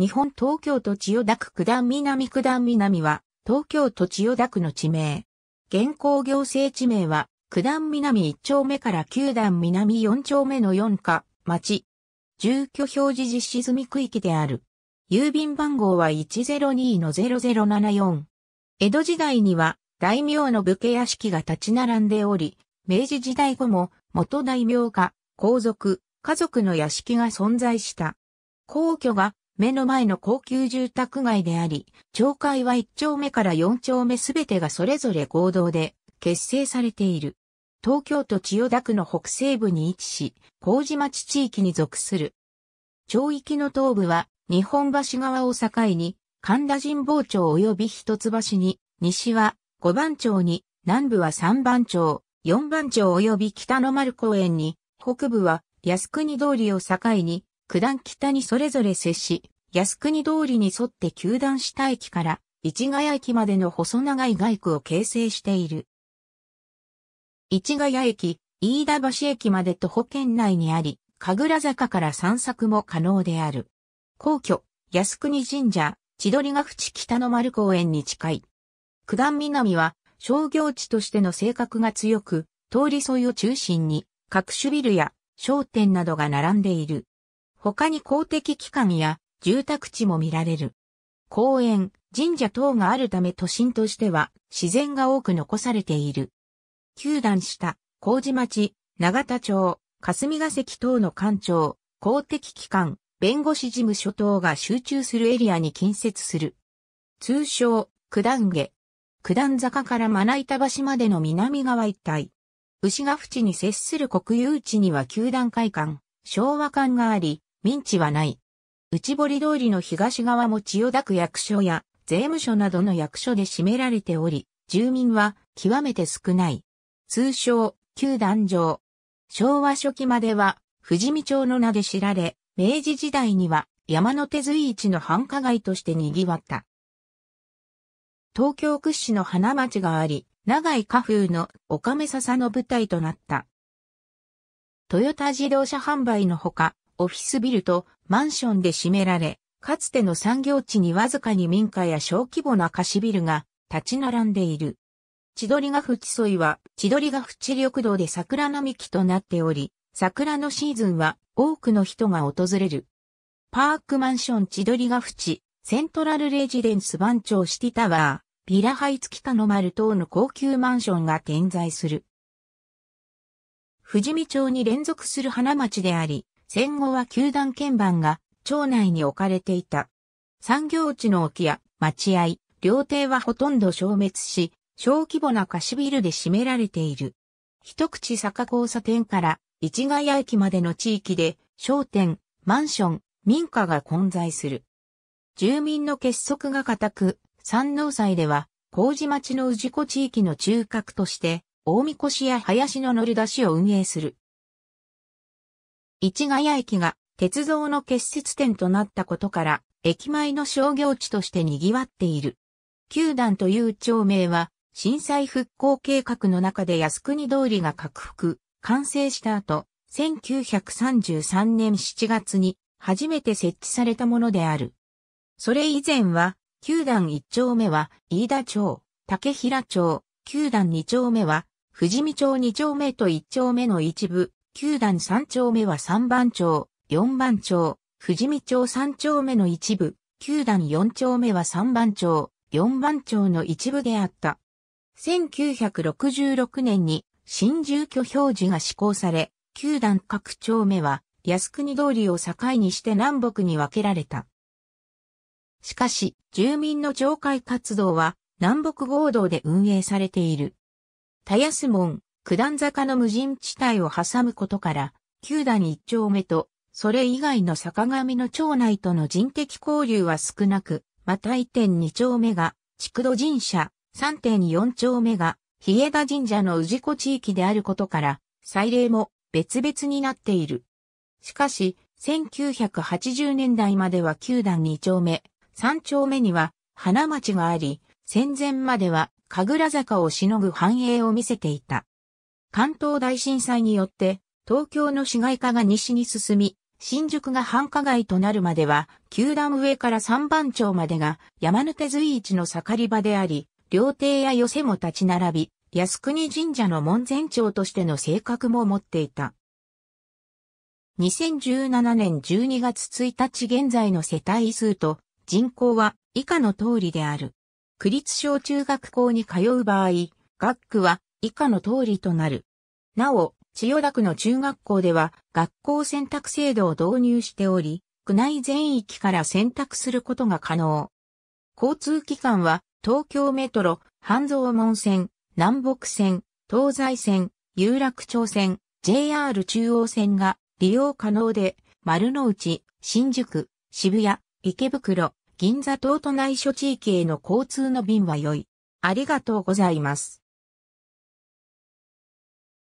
日本東京都千代田区九段南九段南は、東京都千代田区の地名。現行行政地名は、九段南1丁目から九段南4丁目の4課、町。住居表示実施済み区域である。郵便番号は102-0074。江戸時代には、大名の武家屋敷が立ち並んでおり、明治時代後も、元大名家、皇族、家族の屋敷が存在した。皇居が目の前の高級住宅街であり、町会は1丁目から4丁目すべてがそれぞれ合同で結成されている。東京都千代田区の北西部に位置し、麹町地域に属する。町域の東部は、日本橋側を境に、神田神保町及び一橋に、西は五番町に、南部は三番町、四番町及び北の丸公園に、北部は靖国通りを境に、九段北にそれぞれ接し、靖国通りに沿って球団下駅から市ヶ谷駅までの細長い街区を形成している。市ヶ谷駅、飯田橋駅まで徒歩圏内にあり、神楽坂から散策も可能である。皇居、靖国神社、千鳥ヶ淵北の丸公園に近い。九段南は商業地としての性格が強く、通り沿いを中心に各種ビルや商店などが並んでいる。他に公的機関や住宅地も見られる。公園、神社等があるため都心としては自然が多く残されている。九段下、麹町、長田町、霞ヶ関等の官庁、公的機関、弁護士事務所等が集中するエリアに近接する。通称、九段下。九段坂からまな板橋までの南側一帯。牛ヶ淵に接する国有地には球団会館、昭和館があり、民地はない。内堀通りの東側も千代田区役所や税務署などの役所で占められており、住民は極めて少ない。通称、旧壇上。昭和初期までは、富士見町の名で知られ、明治時代には山手随一の繁華街として賑わった。東京屈指の花街があり、長い家風の岡目笹の舞台となった。トヨタ自動車販売のほか、オフィスビルとマンションで占められ、かつての産業地にわずかに民家や小規模な貸しビルが立ち並んでいる。千鳥ヶ淵沿いは千鳥ヶ淵緑道で桜並木となっており、桜のシーズンは多くの人が訪れる。パークマンション千鳥ヶ淵、セントラルレジデンス番長シティタワー、ビラハイツ北の丸等の高級マンションが点在する。富士見町に連続する花街であり、戦後は球団鍵盤が町内に置かれていた。産業地の沖や待合、料亭はほとんど消滅し、小規模な貸しビルで占められている。一口坂交差点から市ヶ谷駅までの地域で商店、マンション、民家が混在する。住民の結束が固く、山王祭では、麹町の氏子地域の中核として、大神輿や林の乗り出しを運営する。市ヶ谷駅が鉄道の結節点となったことから、駅前の商業地として賑わっている。九段という町名は、震災復興計画の中で靖国通りが拡幅、完成した後、1933年7月に初めて設置されたものである。それ以前は、九段一丁目は飯田町、竹平町、九段二丁目は富士見町二丁目と一丁目の一部、九段三丁目は三番町、四番町、富士見町三丁目の一部、九段四丁目は三番町、四番町の一部であった。1966年に新住居表示が施行され、九段各丁目は靖国通りを境にして南北に分けられた。しかし、住民の上戒活動は南北合同で運営されている。田安門、九段坂の無人地帯を挟むことから、九段一丁目と、それ以外の坂上の町内との人的交流は少なく、また一点二丁目が、築土神社、三点四丁目が、日枝神社の氏子地域であることから、祭礼も別々になっている。しかし、1980年代までは九段二丁目、三丁目には花町があり、戦前までは神楽坂をしのぐ繁栄を見せていた。関東大震災によって、東京の市街化が西に進み、新宿が繁華街となるまでは、球団上から三番町までが山手随一の盛り場であり、料亭や寄せも立ち並び、靖国神社の門前町としての性格も持っていた。2017年12月1日現在の世帯数と人口は以下の通りである。区立小中学校に通う場合、学区は以下の通りとなる。なお、千代田区の中学校では学校選択制度を導入しており、区内全域から選択することが可能。交通機関は東京メトロ、半蔵門線、南北線、東西線、有楽町線、JR 中央線が利用可能で、丸の内、新宿、渋谷、池袋、銀座等都内諸地域への交通の便は良い。ありがとうございます。